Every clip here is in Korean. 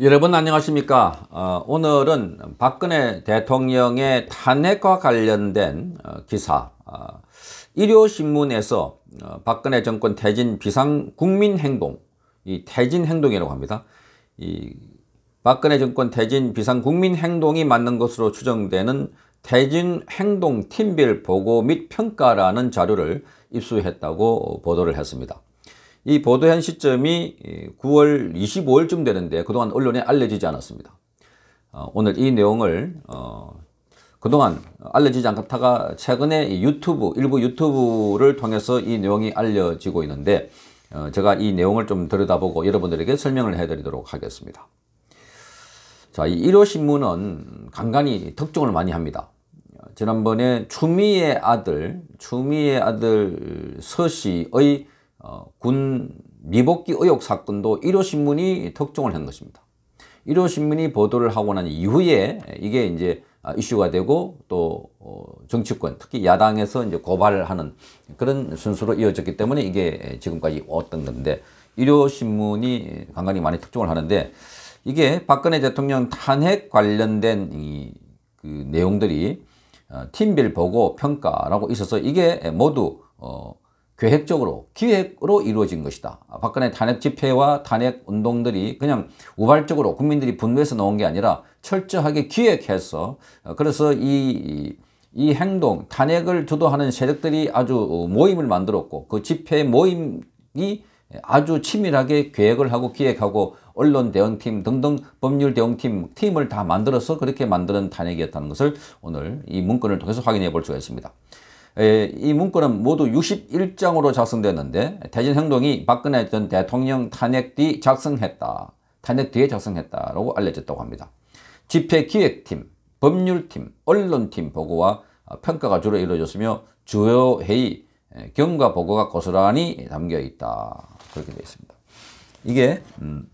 여러분 안녕하십니까 어, 오늘은 박근혜 대통령의 탄핵과 관련된 어, 기사 어, 일요신문에서 어, 박근혜 정권 퇴진 비상국민행동 이 퇴진행동이라고 합니다 이 박근혜 정권 퇴진 비상국민행동이 맞는 것으로 추정되는 퇴진행동 팀별 보고 및 평가라는 자료를 입수했다고 보도를 했습니다 이 보도한 시점이 9월 25일쯤 되는데 그동안 언론에 알려지지 않았습니다. 어, 오늘 이 내용을 어, 그동안 알려지지 않다가 최근에 유튜브 일부 유튜브를 통해서 이 내용이 알려지고 있는데 어, 제가 이 내용을 좀 들여다보고 여러분들에게 설명을 해드리도록 하겠습니다. 자, 이 1호 신문은 간간히 특종을 많이 합니다. 지난번에 추미애 아들, 추미애 아들 서 씨의 어, 군 미복귀 의혹 사건도 1호신문이 특종을 한 것입니다. 1호신문이 보도를 하고 난 이후에 이게 이제 아, 이슈가 되고 또 어, 정치권 특히 야당에서 이제 고발하는 그런 순서로 이어졌기 때문에 이게 지금까지 왔던 건데 1호신문이 간간히 많이 특종을 하는데 이게 박근혜 대통령 탄핵 관련된 이 그 내용들이 어, 팀별 보고 평가라고 있어서 이게 모두 어 계획적으로 기획으로 이루어진 것이다. 박근혜 탄핵 집회와 탄핵 운동들이 그냥 우발적으로 국민들이 분노해서 나온 게 아니라 철저하게 기획해서 어, 그래서 이, 이 행동 탄핵을 주도하는 세력들이 아주 어, 모임을 만들었고 그 집회 모임이 아주 치밀하게 계획을 하고 기획하고 언론 대응팀 등등 법률 대응팀 팀을 다 만들어서 그렇게 만드는 탄핵이었다는 것을 오늘 이 문건을 통해서 확인해 볼 수가 있습니다. 예, 이 문건은 모두 61장으로 작성됐는데 대진행동이 박근혜 전 대통령 탄핵 뒤 작성했다. 탄핵 뒤에 작성했다라고 알려졌다고 합니다. 집회기획팀, 법률팀, 언론팀 보고와 평가가 주로 이루어졌으며 주요 회의, 예, 경과 보고가 고스란히 담겨 있다. 그렇게 되어 있습니다. 이게 음,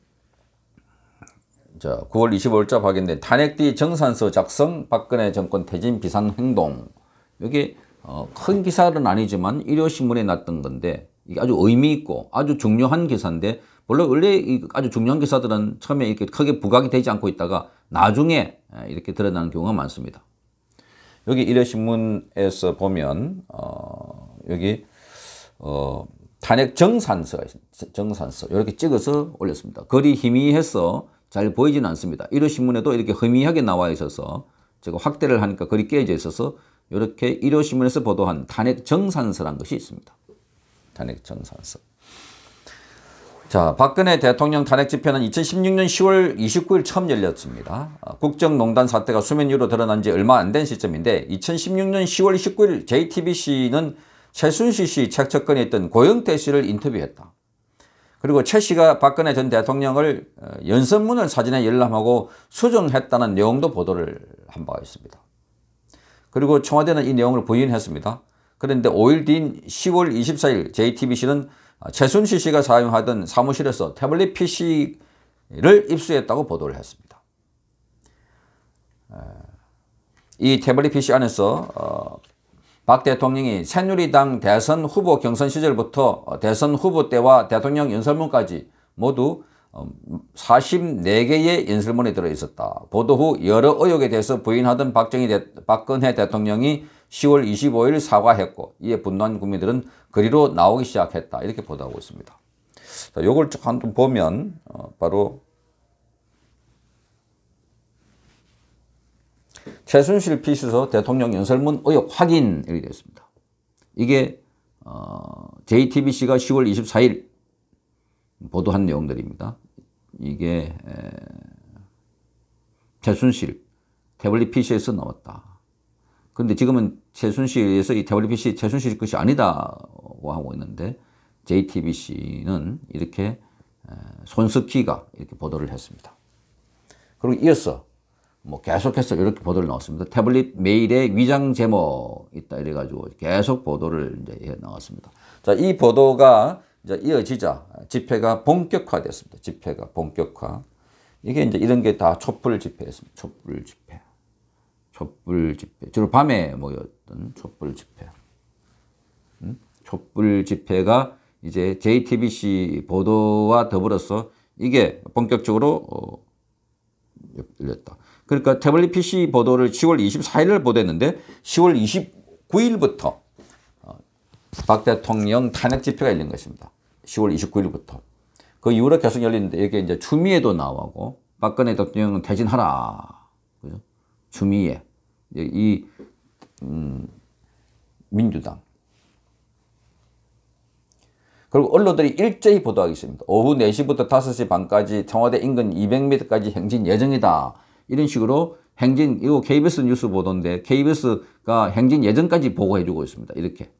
자, 9월 25일자 확인된 탄핵 뒤 정산서 작성 박근혜 정권 퇴진 비상 행동. 여기 어, 큰 기사는 아니지만 일요신문에 났던 건데 이게 아주 의미 있고 아주 중요한 기사인데 원래 원래 아주 중요한 기사들은 처음에 이렇게 크게 부각이 되지 않고 있다가 나중에 이렇게 드러나는 경우가 많습니다. 여기 일요신문에서 보면 어, 여기 어, 탄핵 정산서 정산서 이렇게 찍어서 올렸습니다. 거리 희미해서 잘 보이지는 않습니다. 일요신문에도 이렇게 희미하게 나와 있어서 제가 확대를 하니까 거리 깨져 있어서 이렇게 일요신문에서 보도한 탄핵 정산서란 것이 있습니다. 탄핵 정산서. 자, 박근혜 대통령 탄핵 집회는 2016년 10월 29일 처음 열렸습니다. 아, 국정농단 사태가 수면 위로 드러난 지 얼마 안 된 시점인데 2016년 10월 19일 JTBC는 최순실 씨책척권에 있던 고영태 씨를 인터뷰했다. 그리고 최 씨가 박근혜 전 대통령을 어, 연설문을 사진에 열람하고 수정했다는 내용도 보도를 한 바가 있습니다. 그리고 청와대는 이 내용을 부인했습니다. 그런데 5일 뒤인 10월 24일 JTBC는 최순실 씨가 사용하던 사무실에서 태블릿 PC를 입수했다고 보도를 했습니다. 이 태블릿 PC 안에서 어, 박 대통령이 새누리당 대선 후보 경선 시절부터 대선 후보 때와 대통령 연설문까지 모두 44개의 어, 연설문이 들어있었다. 보도 후 여러 의혹에 대해서 부인하던 박정희 대, 박근혜 대통령이 10월 25일 사과했고 이에 분노한 국민들은 그리로 나오기 시작했다. 이렇게 보도하고 있습니다. 자, 요걸 쭉 한번 보면 어, 바로 최순실 피수서 대통령 연설문 의혹 확인이 되었습니다. 이게 어, JTBC가 10월 24일 보도한 내용들입니다. 이게 에... 최순실 태블릿 PC에서 나왔다. 그런데 지금은 최순실에서 이 태블릿 PC 최순실 것이 아니다고 하고 있는데 JTBC는 이렇게 손석희가 이렇게 보도를 했습니다. 그리고 이어서 뭐 계속해서 이렇게 보도를 넣었습니다. 태블릿 메일에 위장 제목 있다 이래가지고 계속 보도를 이제 나왔습니다. 자, 이 보도가 이제 이어지자 집회가 본격화됐습니다. 집회가 본격화. 이게 이제 이런 게 다 촛불 집회였습니다. 촛불 집회. 촛불 집회. 주로 밤에 모였던 촛불 집회. 음? 촛불 집회가 이제 JTBC 보도와 더불어서 이게 본격적으로 어, 열렸다. 그러니까 태블릿 PC 보도를 10월 24일을 보도했는데 10월 29일부터 박 대통령 탄핵 집회가 열린 것입니다. 10월 29일부터. 그 이후로 계속 열리는데 여게 이제 추미애도 나오고 박근혜 대통령 은 대진하라. 그죠? 추미애. 이 음, 민주당. 그리고 언론들이 일제히 보도하기 시작합니다. 오후 4시부터 5시 반까지 청와대 인근 200m까지 행진 예정이다. 이런 식으로 행진, 이거 KBS 뉴스 보도인데 KBS가 행진 예정까지 보고해주고 있습니다. 이렇게.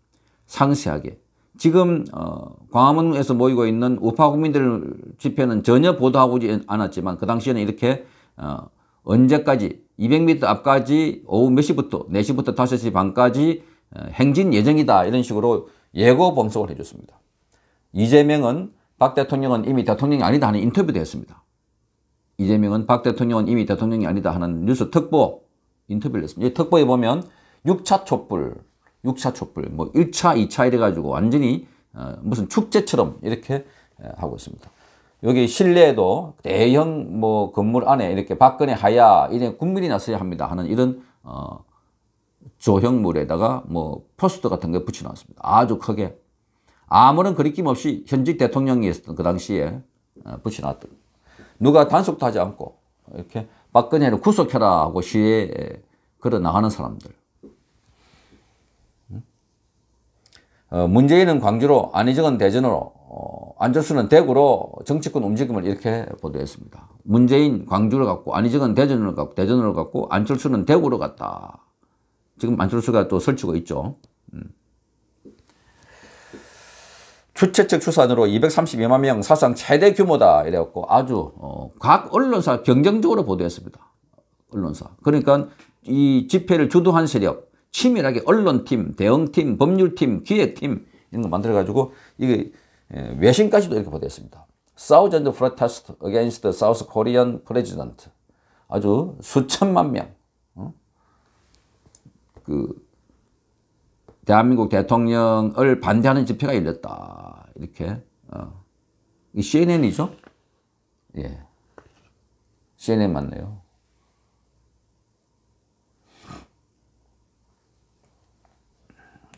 상세하게 지금 어, 광화문에서 모이고 있는 우파 국민들 집회는 전혀 보도하고 지 않았지만 그 당시에는 이렇게 어, 언제까지 200m 앞까지 오후 몇 시부터 4시부터 5시 반까지 어, 행진 예정이다 이런 식으로 예고 범석을 해줬습니다. 이재명은 박 대통령은 이미 대통령이 아니다 하는 인터뷰도 했습니다. 이재명은 박 대통령은 이미 대통령이 아니다 하는 뉴스 특보 인터뷰를 했습니다. 이 특보에 보면 6차 촛불 6차 촛불, 뭐 1차, 2차 이래가지고 완전히 어, 무슨 축제처럼 이렇게 하고 있습니다. 여기 실내에도 대형 뭐 건물 안에 이렇게 박근혜 하야 이런 국민이 나서야 합니다 하는 이런 어, 조형물에다가 뭐 포스터 같은 거 붙여놨습니다. 아주 크게 아무런 그리낌 없이 현직 대통령이었던 그 당시에 어, 붙여놨던 누가 단속도 하지 않고 이렇게 박근혜를 구속해라 하고 시에 걸어 나가는 사람들 어, 문재인은 광주로, 안희정은 대전으로, 어, 안철수는 대구로 정치권 움직임을 이렇게 보도했습니다. 문재인 광주를 갔고, 안희정은 대전으로 갔고, 대전으로 갔고, 안철수는 대구로 갔다. 지금 안철수가 또 설치고 있죠. 주체적 추산으로 232만 명 사상 최대 규모다 이래갖고 아주 어, 각 언론사 경쟁적으로 보도했습니다. 언론사. 그러니까 이 집회를 주도한 세력, 치밀하게 언론팀, 대응팀, 법률팀, 기획팀 이런 거 만들어가지고 이게 외신까지도 이렇게 보도했습니다. t o u s a n d protest against the South Korean president. 아주 수천만 명. 어? 그 대한민국 대통령을 반대하는 집회가 열렸다. 이렇게. 어. CNN이죠? 예. CNN 맞네요.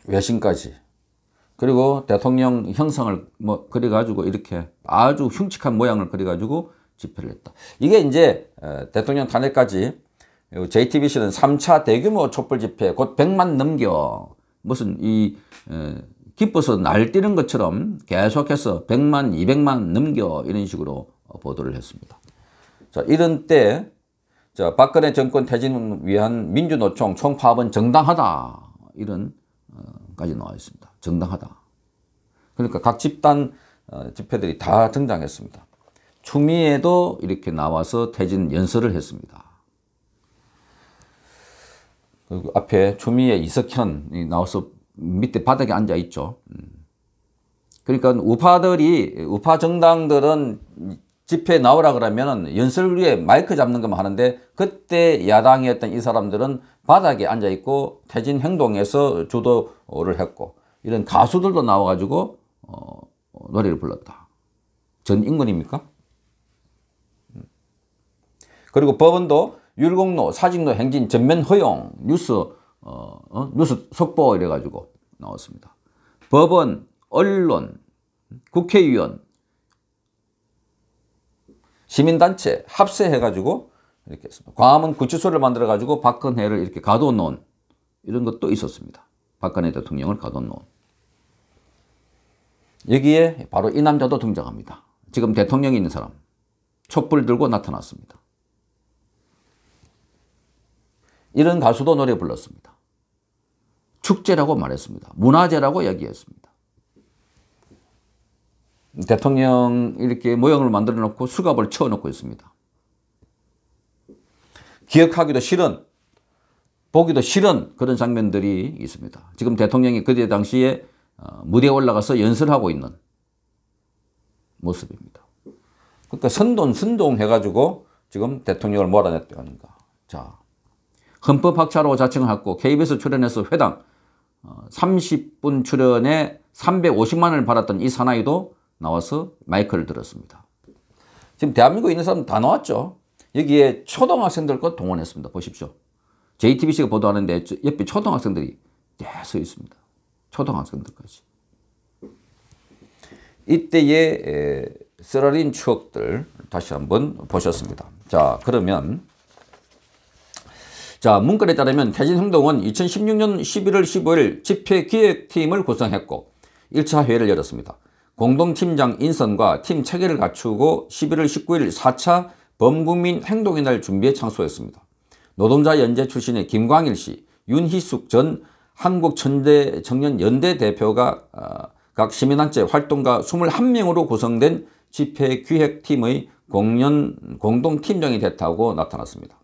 외신까지 그리고 대통령 형상을 뭐 그려가지고 이렇게 아주 흉측한 모양을 그려가지고 집회를 했다. 이게 이제 어, 대통령 탄핵까지 JTBC는 3차 대규모 촛불 집회 곧 100만 넘겨 무슨 이 어, 기뻐서 날뛰는 것처럼 계속해서 100만 200만 넘겨 이런 식으로 보도를 했습니다. 자 이런 때 자, 박근혜 정권 퇴진을 위한 민주노총 총파업은 정당하다 이런 정당까지 나와 있습니다. 정당하다. 그러니까 각 집단 어, 집회들이 다 등장했습니다. 추미애도 이렇게 나와서 퇴진 연설을 했습니다. 그리고 앞에 추미애 이석현이 나와서 밑에 바닥에 앉아 있죠. 음. 그러니까 우파들이 우파 정당들은 집회에 나오라 그러면은 연설 위에 마이크 잡는 것만 하는데 그때 야당이었던 이 사람들은 바닥에 앉아 있고 퇴진 행동에서 주도를 했고 이런 가수들도 나와가지고 어, 노래를 불렀다. 전 인근입니까? 음. 그리고 법원도 율곡로, 사직로 행진 전면 허용 뉴스 어, 어? 뉴스 속보 이래가지고 나왔습니다. 법원, 언론, 국회의원 시민단체 합세해가지고 이렇게 했습니다. 광화문 구치소를 만들어가지고 박근혜를 이렇게 가둬놓은 이런 것도 있었습니다. 박근혜 대통령을 가둬놓은. 여기에 바로 이 남자도 등장합니다. 지금 대통령이 있는 사람. 촛불 들고 나타났습니다. 이런 가수도 노래 불렀습니다. 축제라고 말했습니다. 문화제라고 얘기했습니다. 대통령 이렇게 모형을 만들어 놓고 수갑을 채워 놓고 있습니다. 기억하기도 싫은, 보기도 싫은 그런 장면들이 있습니다. 지금 대통령이 그때 당시에 어, 무대에 올라가서 연설하고 있는 모습입니다. 그러니까 선동, 선동 해가지고 지금 대통령을 몰아냈다니까. 자, 헌법학자로 자칭하고 KBS 출연해서 회당 30분 어, 출연에 350만 원을 받았던 이 사나이도 나와서 마이크를 들었습니다. 지금 대한민국에 있는 사람 다 나왔죠. 여기에 초등학생들과 동원했습니다. 보십시오. JTBC가 보도하는데 옆에 초등학생들이 대서 있습니다. 초등학생들까지. 이때의 쓰라린 추억들 다시 한번 보셨습니다. 자 그러면 자 문건에 따르면 태진행동은 2016년 11월 15일 집회기획팀을 구성했고 1차 회의를 열었습니다. 공동팀장 인선과 팀 체계를 갖추고 11월 19일 4차 범국민 행동의 날 준비에 창소했습니다. 노동자 연재 출신의 김광일 씨, 윤희숙 전 한국천대 청년연대 대표가 아, 각 시민단체 활동가 21명으로 구성된 집회 기획팀의 공연 공동팀장이 됐다고 나타났습니다.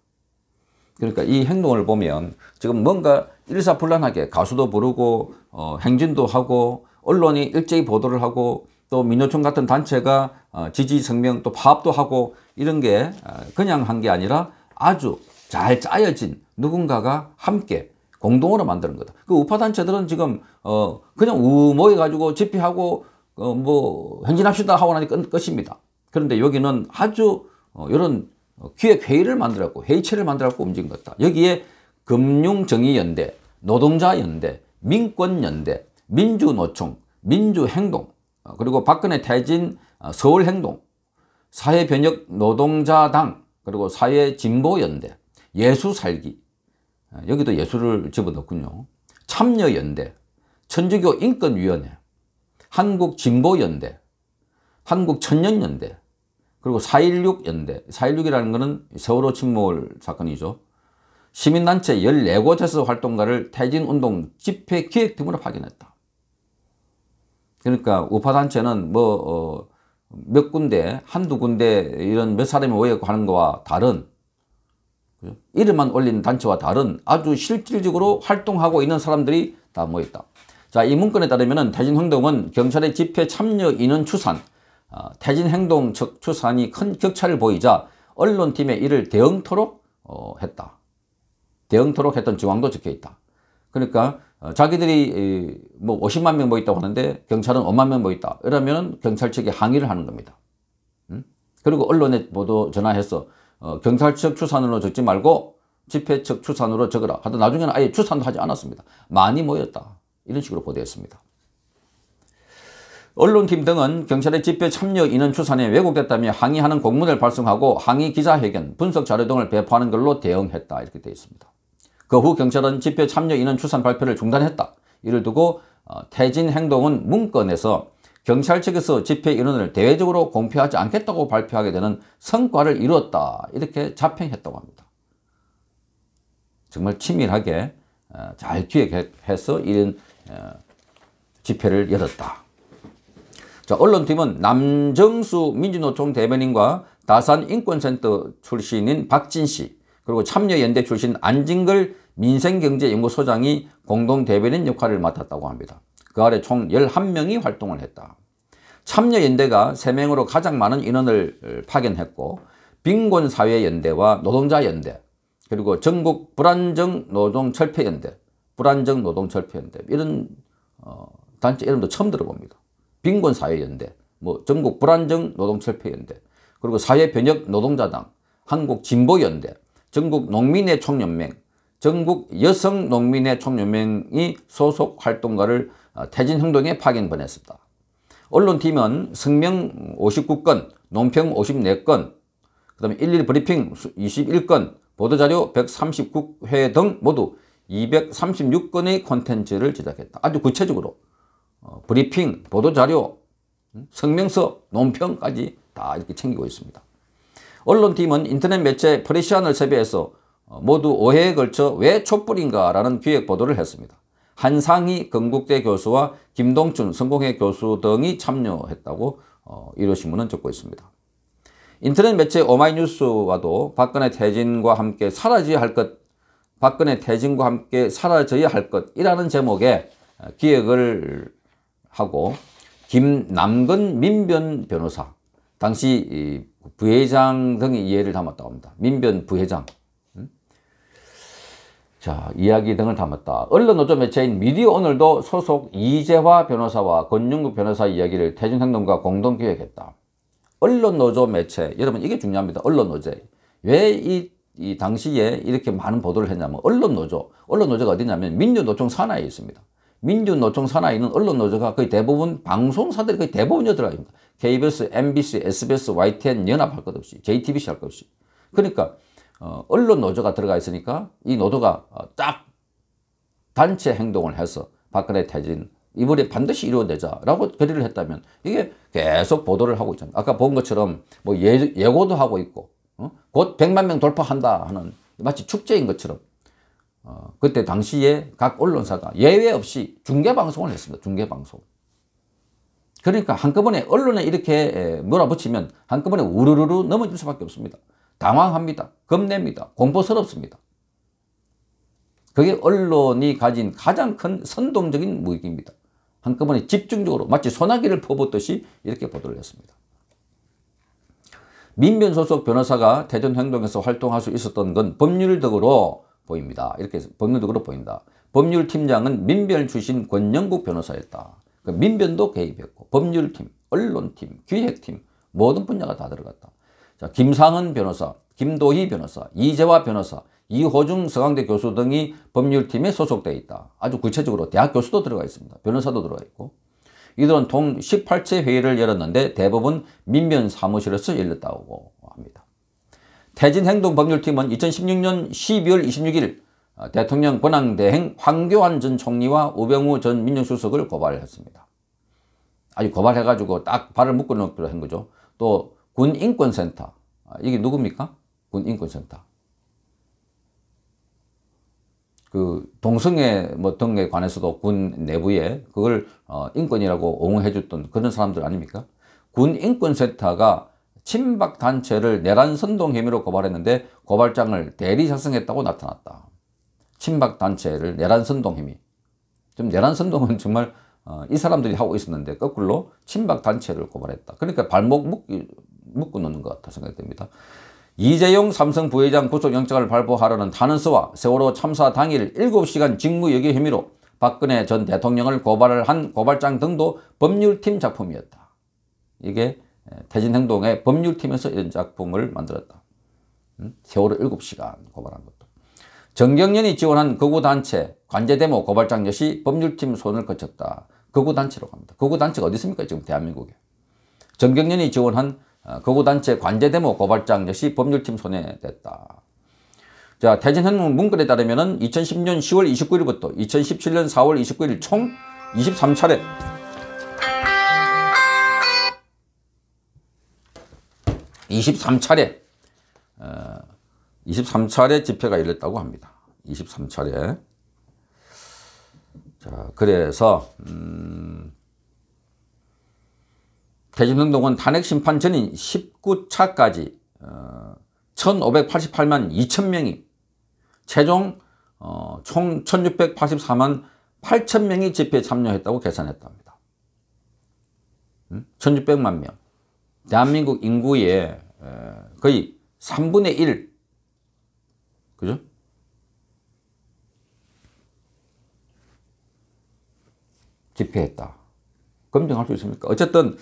그러니까 이 행동을 보면 지금 뭔가 일사불란하게 가수도 부르고 어, 행진도 하고 언론이 일제히 보도를 하고 또 민노총 같은 단체가 어, 지지 성명 또 파업도 하고 이런 게 어, 그냥 한 게 아니라 아주 잘 짜여진 누군가가 함께 공동으로 만드는 거다. 그 우파 단체들은 지금 어 그냥 우 모여 가지고 집회하고 어뭐 행진합시다 하고 나니 끝, 끝입니다. 그런데 여기는 아주 어 이런 기획 회의를 만들었고 회의체를 만들었고 움직인 것다. 여기에 금융정의연대, 노동자연대, 민권연대 민주노총, 민주행동, 어, 그리고 박근혜 퇴진 어, 서울행동, 사회변혁노동자당, 그리고 사회진보연대, 예수살기, 어, 여기도 예수를 집어넣군요. 참여연대, 천주교 인권위원회, 한국진보연대, 한국천년연대, 그리고 4.16연대, 4.16이라는 것은 세월호 침몰 사건이죠. 시민단체 14곳에서 활동가를 태진운동 집회기획팀으로 파견했다. 그러니까 우파단체는 뭐, 어, 몇 군데, 한두 군데 이런 몇 사람이 모여고 하는 거와 다른 이름만 올린 단체와 다른 아주 실질적으로 활동하고 있는 사람들이 다 모였다. 자, 이 문건에 따르면 은 태진행동은 경찰의 집회 참여 인원 추산, 어, 아, 태진행동 측 추산이 큰 격차를 보이자 언론팀에 이를 대응토록 어, 했다. 대응토록 했던 정황도 적혀있다. 그러니까 어, 자기들이 이, 뭐 50만 명 모였다고 하는데 경찰은 5만 명 모였다. 이러면 경찰 측에 항의를 하는 겁니다. 음? 그리고 언론에 보도 전화해서 어, 경찰 측 추산으로 적지 말고 집회 측 추산으로 적으라. 하여튼 나중에는 아예 추산도 하지 않았습니다. 많이 모였다. 이런 식으로 보도했습니다. 언론팀 등은 경찰의 집회 참여 인원 추산에 왜곡됐다며 항의하는 공문을 발송하고 항의 기자회견, 분석 자료 등을 배포하는 걸로 대응했다. 이렇게 되어 있습니다. 그후 경찰은 집회 참여 인원 추산 발표를 중단했다. 이를 두고 태진 어, 행동은 문건에서 경찰 측에서 집회 인원을 대외적으로 공표하지 않겠다고 발표하게 되는 성과를 이루었다. 이렇게 자평했다고 합니다. 정말 치밀하게 어, 잘 기획해서 이런 어, 집회를 열었다. 자, 언론팀은 남정수 민주노총 대변인과 다산 인권센터 출신인 박진 씨, 그리고 참여연대 출신 안진걸 민생경제연구소장이 공동대변인 역할을 맡았다고 합니다. 그 아래 총 11명이 활동을 했다. 참여연대가 3명으로 가장 많은 인원을 파견했고 빈곤사회연대와 노동자연대 그리고 전국 불안정 노동철폐연대 불안정 노동철폐연대 이런 어, 단체 이름도 처음 들어봅니다. 빈곤사회연대 뭐 전국 불안정 노동철폐연대 그리고 사회변혁 노동자당 한국진보연대 전국 농민의 총연맹 전국 여성 농민회 총연맹이 소속 활동가를 어, 태진 행동에 파견 보냈습니다. 언론팀은 성명 59건, 논평 54건, 그 다음에 11 브리핑 21건, 보도자료 139회 등 모두 236건의 콘텐츠를 제작했다. 아주 구체적으로 어, 브리핑, 보도자료, 음, 성명서, 논평까지 다 이렇게 챙기고 있습니다. 언론팀은 인터넷 매체 프레시안을 섭외해서 어, 모두 오해에 걸쳐 왜 촛불인가라는 기획 보도를 했습니다. 한상희 건국대 교수와 김동춘 성공회 교수 등이 참여했다고 어, 일요신문은 적고 있습니다. 인터넷 매체 오마이뉴스와도 박근혜 퇴진과 함께 사라져야 할 것, 박근혜 퇴진과 함께 사라져야 할 것이라는 제목의 어, 기획을 하고 김남근 민변 변호사, 당시 부회장 등의 이해를 담았다고 합니다. 민변 부회장. 자, 이야기 등을 담았다. 언론 노조 매체인 미디어 오늘도 소속 이재화 변호사와 권영국 변호사 이야기를 태준행동과 공동 기획했다. 언론 노조 매체, 여러분 이게 중요합니다. 언론 노조. 왜이 이 당시에 이렇게 많은 보도를 했냐면 언론 노조, 언론 노조가 어디냐면 민주노총 산하에 있습니다. 민주노총 산하에 는 언론 노조가 거의 대부분 방송사들이 거의 대부분이 들어갑니다. KBS, MBC, SBS, YTN 연합할 것 없이, JTBC 할 것 없이. 그러니까 어, 언론 노조가 들어가 있으니까 이 노조가 어, 딱 단체 행동을 해서 박근혜 퇴진 이번에 반드시 이루어내자라고 결의를 했다면 이게 계속 보도를 하고 있잖아요. 아까 본 것처럼 뭐 예, 예고도 하고 있고 어? 곧 100만 명 돌파한다 하는 마치 축제인 것처럼 어, 그때 당시에 각 언론사가 예외 없이 중계방송을 했습니다. 중계방송. 그러니까 한꺼번에 언론에 이렇게 몰아붙이면 한꺼번에 우르르르 넘어질 수밖에 없습니다. 당황합니다. 겁냅니다. 공포스럽습니다. 그게 언론이 가진 가장 큰 선동적인 무익입니다. 한꺼번에 집중적으로 마치 소나기를 퍼붓듯이 이렇게 보도를 했습니다. 민변 소속 변호사가 대전 행동에서 활동할 수 있었던 건 법률적으로 보입니다. 이렇게 법률적으로 보인다. 법률팀장은 민변 출신 권영국 변호사였다. 그 민변도 개입했고 법률팀, 언론팀, 기획팀 모든 분야가 다 들어갔다. 자, 김상은 변호사, 김도희 변호사, 이재화 변호사, 이호중 서강대 교수 등이 법률팀에 소속돼 있다. 아주 구체적으로 대학 교수도 들어가 있습니다. 변호사도 들어가 있고. 이들은 통1 8채 회의를 열었는데 대법원 민변 사무실에서 열렸다고 합니다. 태진행동법률팀은 2016년 12월 26일 대통령 권한대행 황교안 전 총리와 우병우 전 민정수석을 고발했습니다. 아주 고발해가지고 딱 발을 묶어놓기로 한 거죠. 또 군인권센터. 아, 이게 누굽니까? 군인권센터. 그 동성애 뭐 등에 관해서도 군 내부에 그걸 어 인권이라고 옹호해 줬던 그런 사람들 아닙니까? 군 인권센터가 친박 단체를 내란 선동 혐의로 고발했는데 고발장을 대리 작성했다고 나타났다. 친박 단체를 내란 선동 혐의. 좀 내란 선동은 정말 어, 이 사람들이 하고 있었는데 거꾸로 친박 단체를 고발했다. 그러니까 발목 묶 묶어놓는 것 같다 생각됩니다. 이재용 삼성 부회장 구속영장을 발부하라는 탄원서와 세월호 참사 당일 7시간 직무유기 혐의로 박근혜 전 대통령을 고발을 한 고발장 등도 법률팀 작품이었다. 이게 태진행동의 법률팀에서 이런 작품을 만들었다. 음? 세월호 7시간 고발한 것도. 정경련이 지원한 거구단체 관제대모 고발장 역시 법률팀 손을 거쳤다. 거구단체로 갑니다. 거구단체가 어디 있습니까? 지금 대한민국에. 정경련이 지원한 아, 거구단체 관제대모 고발장 역시 법률팀 손해됐다. 자, 대전현무 문건에 따르면 2010년 10월 29일부터 2017년 4월 29일 총 23차례 이십 차례 23차례 어, 집회가 열렸다고 합니다. 23차례. 자, 그래서, 음, 대진운동은 탄핵 심판 전인 19차까지 1588만 어, 2천명이 최종 어, 총 1684만 8천명이 집회에 참여했다고 계산했답니다. 1600만 음? 명. 대한민국 인구의 거의 3분의 1. 그죠? 집회했다. 검증할 수 있습니까? 어쨌든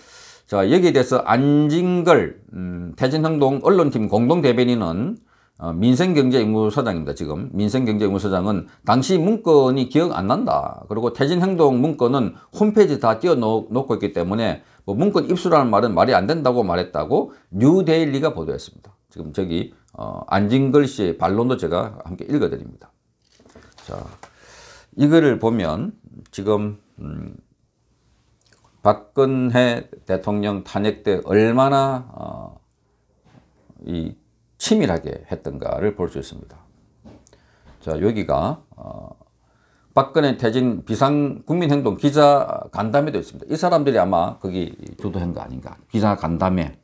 자 여기에 대해서 안진걸 음, 태진행동 언론팀 공동대변인은 어, 민생경제연구소장입니다 지금 민생경제연구소장은 당시 문건이 기억 안 난다. 그리고 태진행동 문건은 홈페이지 다 띄워놓고 있기 때문에 뭐 문건 입수라는 말은 말이 안 된다고 말했다고 뉴데일리가 보도했습니다. 지금 저기 어, 안진걸 씨의 반론도 제가 함께 읽어드립니다. 자, 이거를 보면 지금 음, 박근혜 대통령 탄핵 때 얼마나 어, 이 치밀하게 했던가를 볼 수 있습니다. 자 여기가 어, 박근혜 퇴진 비상 국민행동 기자 간담회도 있습니다. 이 사람들이 아마 거기 주도한 거 아닌가. 기자 간담회,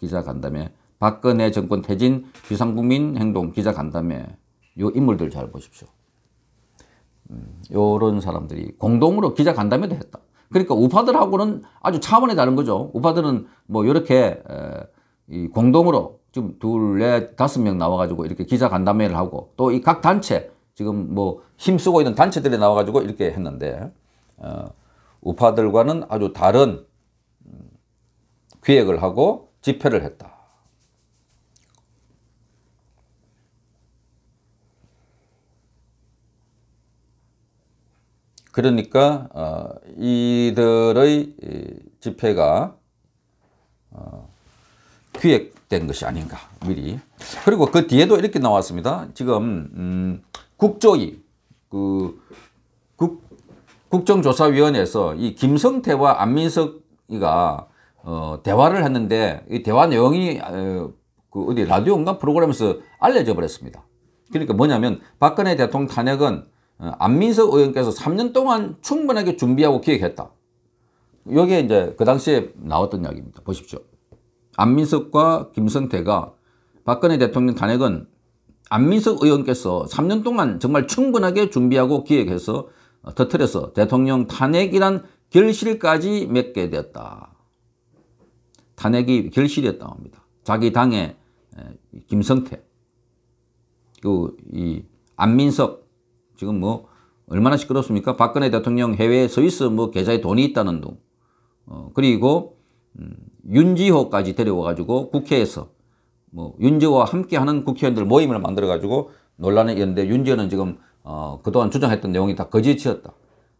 기자 간담회, 박근혜 정권 퇴진 비상 국민행동 기자 간담회. 요 인물들 잘 보십시오. 이런 음, 사람들이 공동으로 기자 간담회도 했다. 그러니까 우파들하고는 아주 차원이 다른 거죠. 우파들은 뭐 이렇게 이 공동으로 지금 둘, 넷, 다섯 명 나와가지고 이렇게 기자 간담회를 하고 또 이 각 단체 지금 뭐 힘쓰고 있는 단체들이 나와가지고 이렇게 했는데 어, 우파들과는 아주 다른 음, 기획을 하고 집회를 했다. 그러니까 어, 이들의 집회가 어, 기획된 것이 아닌가 미리 그리고 그 뒤에도 이렇게 나왔습니다 지금 음, 국조위 그 국, 국정조사위원회에서 이 김성태와 안민석이가 어, 대화를 했는데 이 대화 내용이 어, 그 어디 라디오인가 프로그램에서 알려져 버렸습니다 그러니까 뭐냐면 박근혜 대통령 탄핵은 어, 안민석 의원께서 3년 동안 충분하게 준비하고 기획했다. 여기 이제 그 당시에 나왔던 이야기입니다. 보십시오. 안민석과 김성태가 박근혜 대통령 탄핵은 안민석 의원께서 3년 동안 정말 충분하게 준비하고 기획해서 어, 터트려서 대통령 탄핵이란 결실까지 맺게 되었다. 탄핵이 결실이었다고 합니다. 자기 당의 김성태, 그 이 안민석 지금 뭐 얼마나 시끄럽습니까? 박근혜 대통령 해외 스위스 뭐 계좌에 돈이 있다는 둥. 어, 그리고 음, 윤지호까지 데려와가지고 국회에서 뭐 윤지호와 함께하는 국회의원들 모임을 만들어가지고 논란이 있는데 윤지호는 지금 어, 그동안 주장했던 내용이 다 거짓이었다.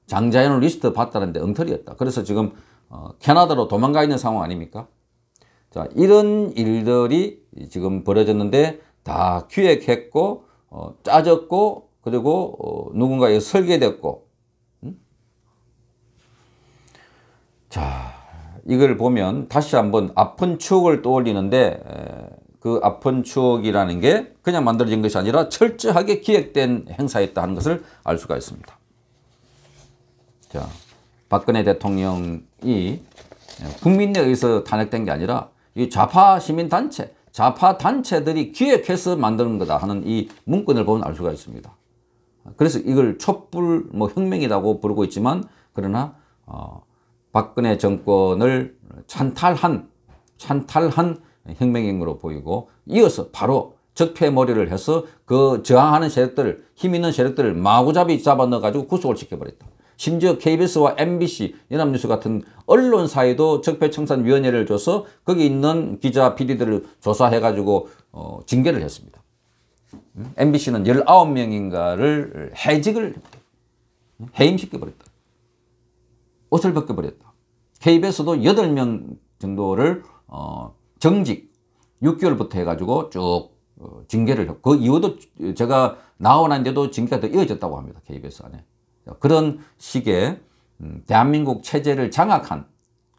장자연을 리스트 봤다는데 엉터리였다. 그래서 지금 어, 캐나다로 도망가 있는 상황 아닙니까? 자 이런 일들이 지금 벌어졌는데 다 기획했고 어, 짜졌고 그리고 어, 누군가에 게 설계됐고 음? 자 이걸 보면 다시 한번 아픈 추억을 떠올리는데 그 아픈 추억이라는 게 그냥 만들어진 것이 아니라 철저하게 기획된 행사였다 하는 것을 알 수가 있습니다. 자, 박근혜 대통령이 국민에 의해서 탄핵된 게 아니라 이 좌파 시민단체, 좌파 단체들이 기획해서 만드는 거다 하는 이 문건을 보면 알 수가 있습니다. 아, 그래서 이걸 촛불 뭐 혁명이라고 부르고 있지만 그러나 어, 박근혜 정권을 찬탈한 찬탈한 혁명인으로 보이고 이어서 바로 적폐머리를 해서 그 저항하는 세력들힘 있는 세력들을 마구잡이 잡아 넣어 가지고 구속을 시켜버렸다. 심지어 KBS와 MBC, 연합뉴스 같은 언론사에도 적폐청산위원회를 줘서 거기 있는 기자, PD들을 조사해가지고 어, 징계를 했습니다. MBC는 19명인가를 해직을 해임시켜버렸다. 옷을 벗겨버렸다. KBS도 8명 정도를 어, 정직 6개월부터 해가지고 쭉 어, 징계를 했고 그 이후도 제가 나오는데도 징계가 더 이어졌다고 합니다. KBS 안에. 그런 식의 음, 대한민국 체제를 장악한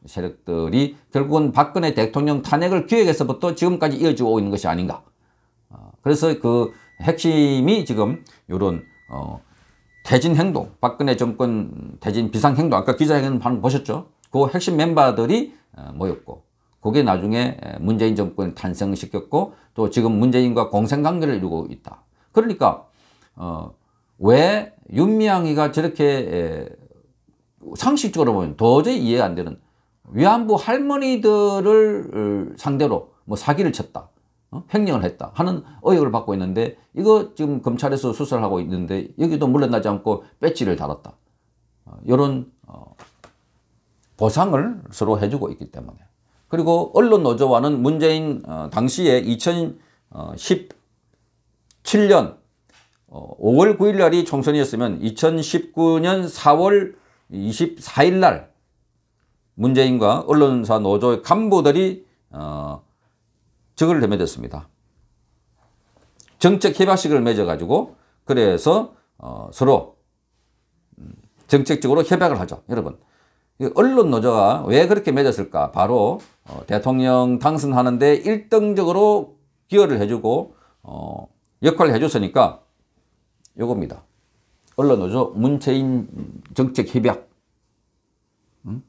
세력들이 결국은 박근혜 대통령 탄핵을 기획해서부터 지금까지 이어지고 있는 것이 아닌가. 어, 그래서 그 핵심이 지금 이런 어, 대진 행동, 박근혜 정권 대진 비상 행동, 아까 기자회견 방금 보셨죠? 그 핵심 멤버들이 어, 모였고, 그게 나중에 문재인 정권 탄생시켰고, 또 지금 문재인과 공생관계를 이루고 있다. 그러니까, 어, 왜 윤미향이가 저렇게 상식적으로 보면 도저히 이해안 되는 위안부 할머니들을 상대로 뭐 사기를 쳤다. 어? 횡령을 했다 하는 의혹을 받고 있는데 이거 지금 검찰에서 수사를 하고 있는데 여기도 물러나지 않고 배지를 달았다. 이런 어, 어, 보상을 서로 해주고 있기 때문에 그리고 언론 노조와는 문재인 어, 당시에 2017년 어, 5월 9일 날이 총선이었으면 2019년 4월 24일 날 문재인과 언론사 노조의 간부들이 어, 저거를 내맺었습니다. 정책 협약식을 맺어가지고 그래서 어, 서로 음, 정책적으로 협약을 하죠. 여러분 언론 노조가 왜 그렇게 맺었을까? 바로 어, 대통령 당선하는데 일등적으로 기여를 해주고 어, 역할을 해줬으니까 요겁니다. 언론 노조 문체인 정책 협약. 음?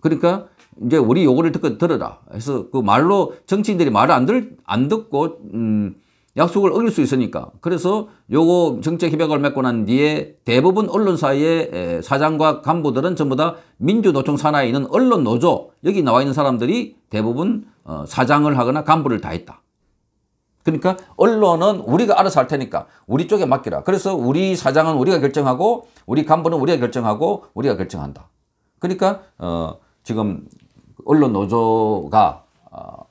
그러니까 이제 우리 요거를 듣고 들어라. 그래서 그 말로 정치인들이 말을 안, 들, 안 듣고 음, 약속을 어길 수 있으니까. 그래서 요거 정책 협약을 맺고 난 뒤에 대부분 언론사의 사장과 간부들은 전부 다 민주노총 산하에 있는 언론노조 여기 나와 있는 사람들이 대부분 어, 사장을 하거나 간부를 다 했다. 그러니까 언론은 우리가 알아서 할 테니까 우리 쪽에 맡기라. 그래서 우리 사장은 우리가 결정하고 우리 간부는 우리가 결정하고 우리가 결정한다. 그러니까 어 지금 언론 노조가 어,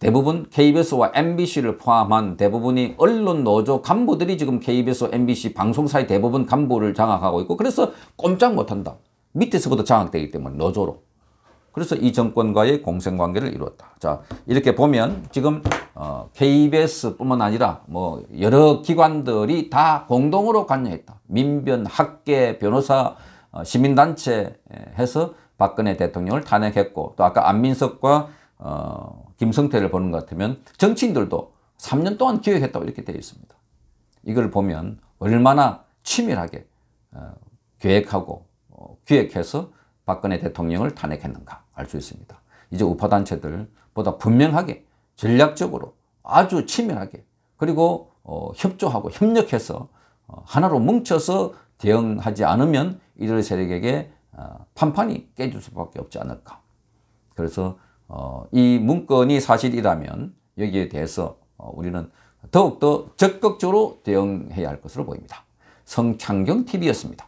대부분 KBS와 MBC를 포함한 대부분이 언론 노조 간부들이 지금 KBS, MBC 방송사의 대부분 간부를 장악하고 있고 그래서 꼼짝 못한다. 밑에서부터 장악되기 때문에 노조로. 그래서 이 정권과의 공생관계를 이루었다. 자 이렇게 보면 지금 어, KBS뿐만 아니라 뭐 여러 기관들이 다 공동으로 관여했다. 민변, 학계, 변호사, 어, 시민단체 해서 박근혜 대통령을 탄핵했고 또 아까 안민석과 어, 김성태를 보는 것 같으면 정치인들도 3년 동안 기획했다고 이렇게 되어 있습니다. 이걸 보면 얼마나 치밀하게 어, 계획하고 어, 기획해서 박근혜 대통령을 탄핵했는가 알 수 있습니다. 이제 우파단체들 보다 분명하게 전략적으로 아주 치밀하게 그리고 어, 협조하고 협력해서 어, 하나로 뭉쳐서 대응하지 않으면 이들 세력에게 어, 판판이 깨질 수밖에 없지 않을까. 그래서 어, 이 문건이 사실이라면 여기에 대해서 어, 우리는 더욱더 적극적으로 대응해야 할 것으로 보입니다. 성창경TV였습니다.